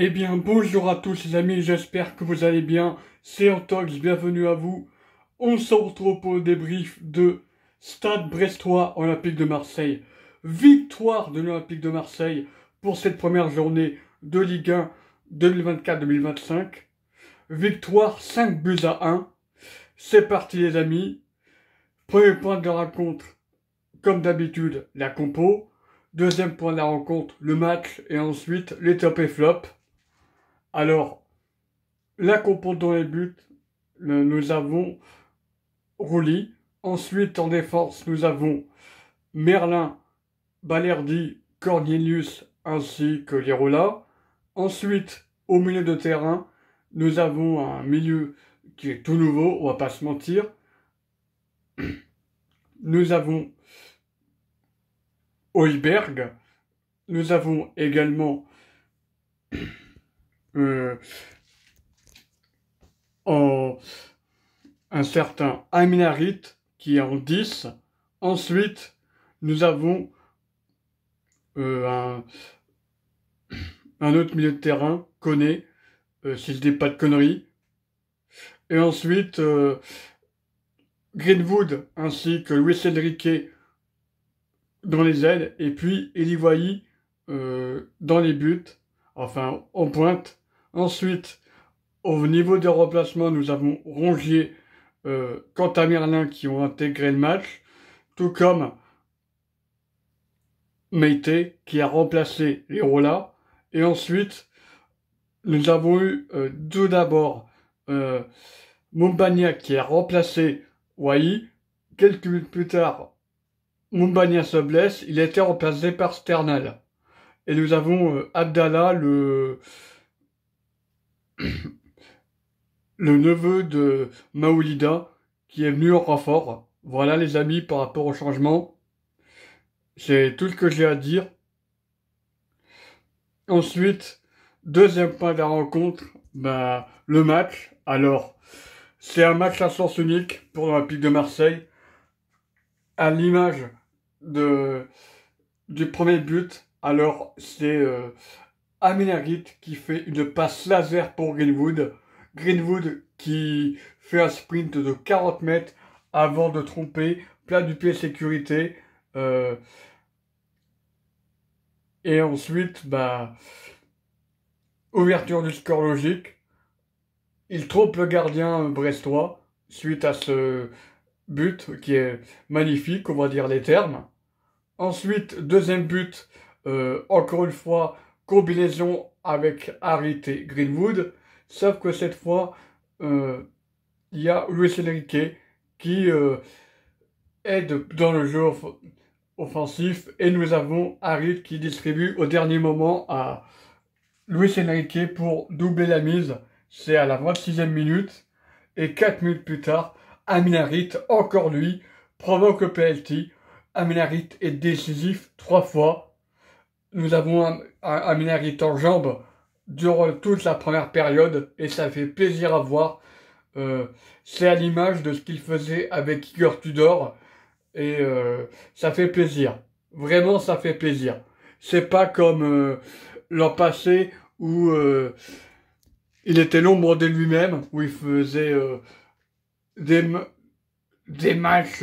Eh bien, bonjour à tous les amis, j'espère que vous allez bien. C'est Antox, bienvenue à vous. On se retrouve pour le débrief de Stade Brestois Olympique de Marseille. Victoire de l'Olympique de Marseille pour cette première journée de Ligue 1 2024-2025. Victoire 5 buts à 1. C'est parti les amis. Premier point de la rencontre, comme d'habitude, la compo. Deuxième point de la rencontre, le match et ensuite les top et flops. Alors, là, dans les buts, nous avons Rouli. Ensuite, en défense, nous avons Merlin, Balerdi, Cornelius ainsi que Lirola. Ensuite, au milieu de terrain, nous avons un milieu qui est tout nouveau, on va pas se mentir. Nous avons Oiberg. Nous avons également Euh, un certain Aminarit qui est en 10. Ensuite, nous avons euh, un, un, autre milieu de terrain, connaît, euh, si je dis pas de conneries. Et ensuite, Greenwood ainsi que Luis Enrique dans les ailes et puis Elivoyi euh, dans les buts, enfin en pointe. Ensuite, au niveau des remplacements, nous avons Rongier, euh, Merlin qui ont intégré le match, tout comme Meite qui a remplacé les Et ensuite, nous avons eu euh, tout d'abord euh, Mumbania qui a remplacé Wai. Quelques minutes plus tard, Mumbania se blesse, il a été remplacé par Sternal. Et nous avons euh, Abdallah, le le neveu de Maoulida qui est venu en renfort. Voilà les amis par rapport au changement. C'est tout ce que j'ai à dire. Ensuite, deuxième point de la rencontre, bah, le match. Alors, c'est un match à sens unique pour l'Olympique de Marseille. À l'image de, du premier but, alors c'est euh, Aminagit qui fait une passe laser pour Greenwood. Greenwood qui fait un sprint de 40 mètres avant de tromper, plat du pied sécurité. Euh, et ensuite, bah, ouverture du score logique. Il trompe le gardien brestois suite à ce but qui est magnifique, on va dire les termes. Ensuite, deuxième but, euh, encore une fois, combinaison avec Harit et Greenwood, sauf que cette fois, euh, il y a Luis Enrique qui euh, aide dans le jeu offensif et nous avons Harit qui distribue au dernier moment à Luis Enrique pour doubler la mise. C'est à la 26e minute et quatre minutes plus tard, Amin encore lui, provoque le penalty. Amin est décisif trois fois nous avons amené un en jambes durant toute la première période et ça fait plaisir à voir. Euh, c'est à l'image de ce qu'il faisait avec Igor Tudor et euh, ça fait plaisir. Vraiment, ça fait plaisir. C'est pas comme euh, l'an passé où il était l'ombre de lui-même, où il faisait des, des matchs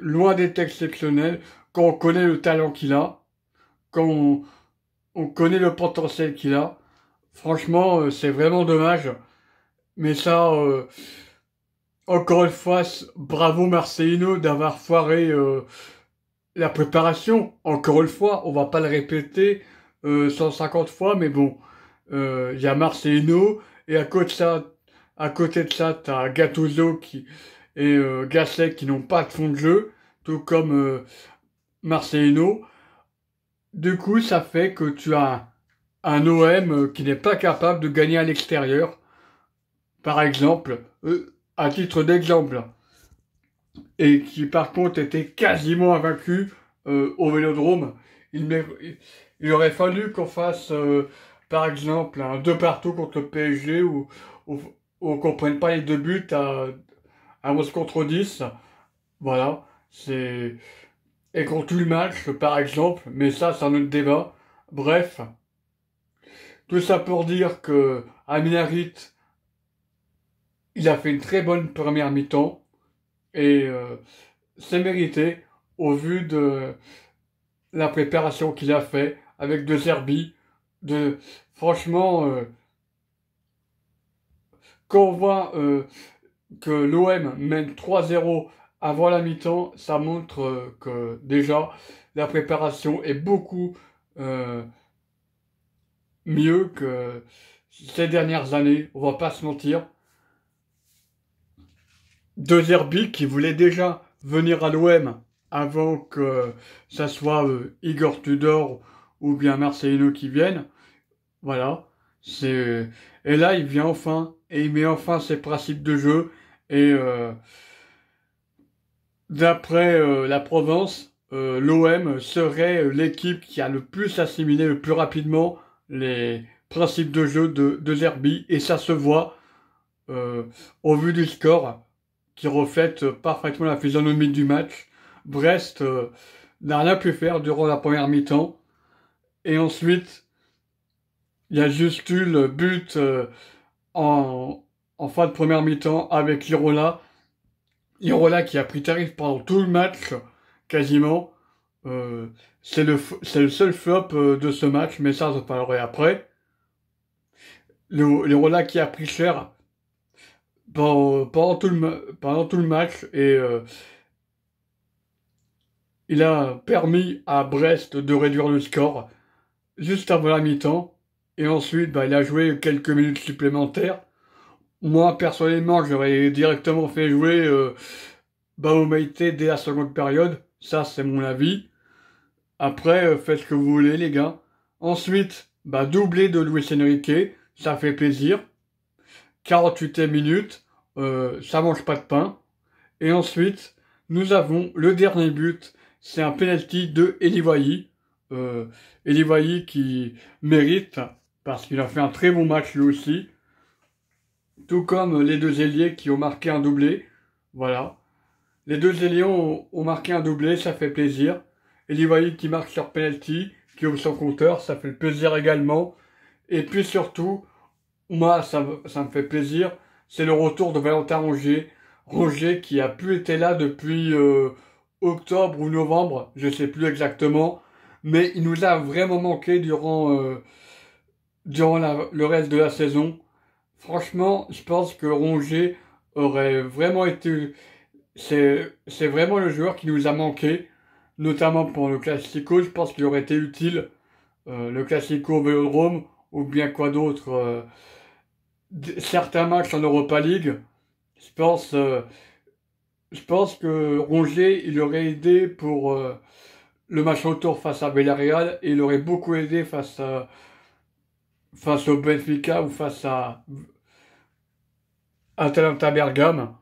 loin d'être exceptionnels quand on connaît le talent qu'il a quand on, connaît le potentiel qu'il a, franchement, euh, c'est vraiment dommage. Mais ça, euh, encore une fois, bravo Marcelino d'avoir foiré euh, la préparation. Encore une fois, on va pas le répéter 150 fois, mais bon, il y a Marcelino et à côté de ça, à côté de ça, Gattuso et Gasset qui n'ont pas de fond de jeu, tout comme Marcelino. Du coup, ça fait que tu as un OM euh, qui n'est pas capable de gagner à l'extérieur. Par exemple, euh, à titre d'exemple, et qui par contre était quasiment invaincu euh, au Vélodrome. Il, il aurait fallu qu'on fasse, par exemple, un deux partout contre le PSG ou, qu'on ne prenne pas les deux buts à, à 11 contre 10. Voilà, c'est et tue le match, par exemple, mais ça, c'est un autre débat. Bref, tout ça pour dire que Aminarit, il a fait une très bonne première mi-temps et euh, c'est mérité au vu de la préparation qu'il a fait avec de Serbie. De, franchement, euh, quand on voit euh, que l'OM mène 3-0 avant la mi-temps, ça montre euh, que déjà la préparation est beaucoup euh, mieux que ces dernières années, on va pas se mentir. De Zerbi qui voulait déjà venir à l'OM avant que ça soit euh, Igor Tudor ou bien Marcelino qui viennent. Voilà. C'est et là il vient enfin et il met enfin ses principes de jeu et D'après euh, la Provence, euh, l'OM serait l'équipe qui a le plus assimilé le plus rapidement les principes de jeu de, Zerbi et ça se voit euh, au vu du score qui reflète parfaitement la physionomie du match. Brest n'a rien pu faire durant la première mi-temps et ensuite il y a juste eu le but en, fin de première mi-temps avec Lirola. Irola qui a pris tarif pendant tout le match, quasiment. Euh, c'est le, le, seul flop euh, de ce match, mais ça, je parlerai après. Le, Irola qui a pris cher pendant, tout, le, pendant tout, le, match et euh, il a permis à Brest de réduire le score juste avant la mi-temps. Et ensuite, bah, il a joué quelques minutes supplémentaires moi, personnellement, j'aurais directement fait jouer euh, dès la seconde période. Ça, c'est mon avis. Après, euh, faites ce que vous voulez, les gars. Ensuite, bah, doublé de louis Enrique. Ça fait plaisir. 48 minutes. Euh, ça mange pas de pain. Et ensuite, nous avons le dernier but. C'est un penalty de Elivahi. Euh, qui mérite parce qu'il a fait un très bon match lui aussi. Tout comme les deux ailiers qui ont marqué un doublé. Voilà. Les deux ailiers ont, marqué un doublé, ça fait plaisir. Et l'Ivoïde qui marque sur penalty, qui ouvre son compteur, ça fait plaisir également. Et puis surtout, moi, ça, me fait plaisir, c'est le retour de Valentin Roger, Roger qui a pu été là depuis euh, octobre ou novembre, je sais plus exactement, mais il nous a vraiment manqué durant, euh, durant le reste de la saison. Franchement, je pense que ronger aurait vraiment été. C'est vraiment le joueur qui nous a manqué, notamment pour le Classico. Je pense qu'il aurait été utile, euh, le Classico Vélodrome, ou bien quoi d'autre. Euh, certains matchs en Europa League. Je pense, euh, je pense que ronger, il aurait aidé pour le match autour face à Villarreal et il aurait beaucoup aidé face à face au Benfica ou face à Atalanta Bergame,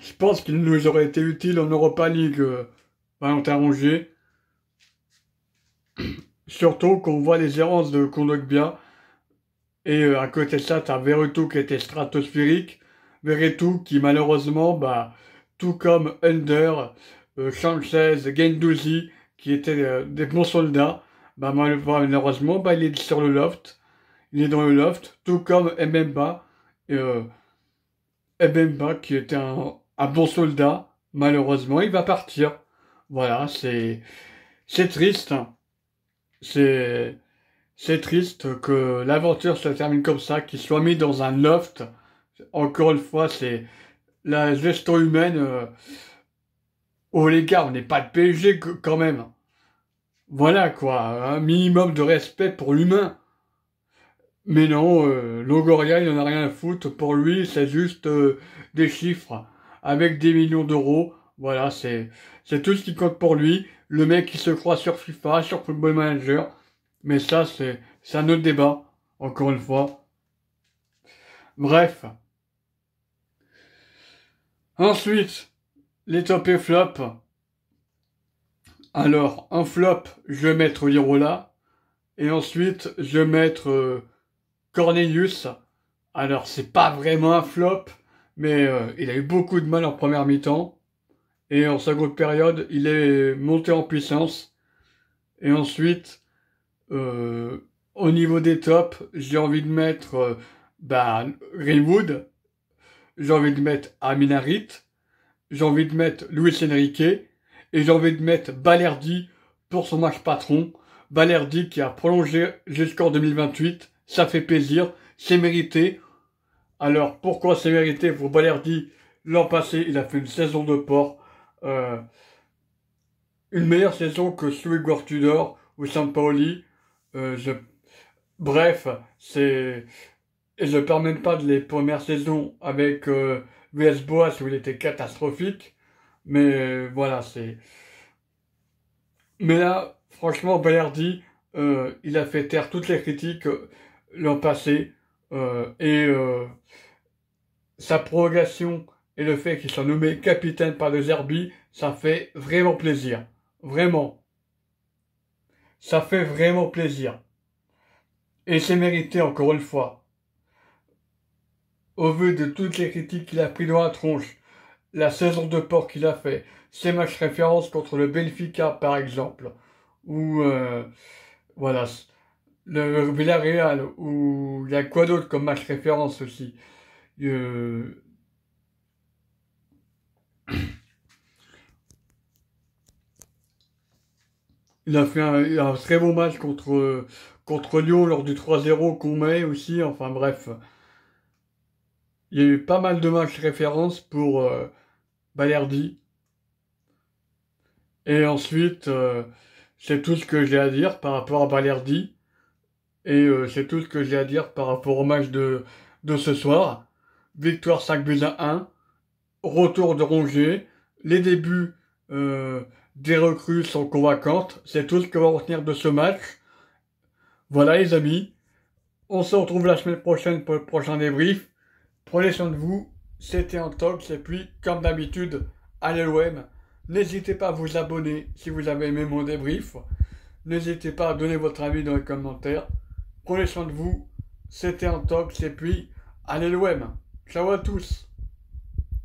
je pense qu'il nous aurait été utile en Europa League, euh, Valentin Rongier. Surtout qu'on voit les errances de bien, Et euh, à côté de ça, t'as Veretout qui était stratosphérique. Veretout qui malheureusement, bah, tout comme Under, euh, Sanchez, Gendouzi, qui étaient des bons soldats, bah, malheureusement, bah, il est sur le loft. Il est dans le loft, tout comme Mbemba. Euh, Mbemba, qui était un, bon soldat, malheureusement, il va partir. Voilà, c'est c'est triste. C'est c'est triste que l'aventure se termine comme ça, qu'il soit mis dans un loft. Encore une fois, c'est la gestion humaine. Euh, au oh les gars, on n'est pas de PSG quand même. Voilà quoi, un minimum de respect pour l'humain. Mais non, euh, Longoria, il n'en a rien à foutre. Pour lui, c'est juste euh, des chiffres. Avec des millions d'euros, voilà, c'est c'est tout ce qui compte pour lui. Le mec qui se croit sur FIFA, sur Football Manager. Mais ça, c'est un autre débat, encore une fois. Bref. Ensuite, les top et flops. Alors, en flop, je vais mettre Lirola. Et ensuite, je vais mettre euh, Cornelius. Alors, c'est pas vraiment un flop, mais euh, il a eu beaucoup de mal en première mi-temps. Et en seconde période, il est monté en puissance. Et ensuite, euh, au niveau des tops, j'ai envie de mettre bah, Greenwood. J'ai envie de mettre Aminarit. J'ai envie de mettre Luis Enrique. Et j'ai envie de mettre Balerdi pour son match patron. Balerdi qui a prolongé jusqu'en 2028. Ça fait plaisir. C'est mérité. Alors, pourquoi c'est mérité pour Balerdi L'an passé, il a fait une saison de port. Euh, une meilleure saison que celui Tudor ou Sampaoli. Euh, Bref, c'est... Et je ne parle même pas de les premières saisons avec euh, VS Boas où il était catastrophique. Mais voilà, c'est... Mais là, franchement, Balerdi, euh, il a fait taire toutes les critiques euh, l'an passé. Euh, et sa prorogation et le fait qu'il soit nommé capitaine par le Zerbi, ça fait vraiment plaisir. Vraiment. Ça fait vraiment plaisir. Et c'est mérité encore une fois. Au vu de toutes les critiques qu'il a pris dans la tronche, la saison de port qu'il a fait, ses matchs références contre le Benfica par exemple, ou euh, voilà, le Villarreal, ou il y a quoi d'autre comme match référence aussi euh, Il a fait un, très bon match contre, contre Lyon lors du 3-0 qu'on met aussi, enfin bref. Il y a eu pas mal de matchs références pour euh, Balerdi. Et ensuite, euh, c'est tout ce que j'ai à dire par rapport à Balerdi. Et euh, c'est tout ce que j'ai à dire par rapport au match de, de ce soir. Victoire 5 buts à 1. Retour de Rongier. Les débuts des recrues sont convaincantes. C'est tout ce que va retenir de ce match. Voilà les amis. On se retrouve la semaine prochaine pour le prochain débrief. Prenez soin de vous. C'était un talk et puis, comme d'habitude, allez l'OM. N'hésitez pas à vous abonner si vous avez aimé mon débrief. N'hésitez pas à donner votre avis dans les commentaires. Prenez soin de vous. C'était un talk et puis, allez l'OM. Ciao à tous.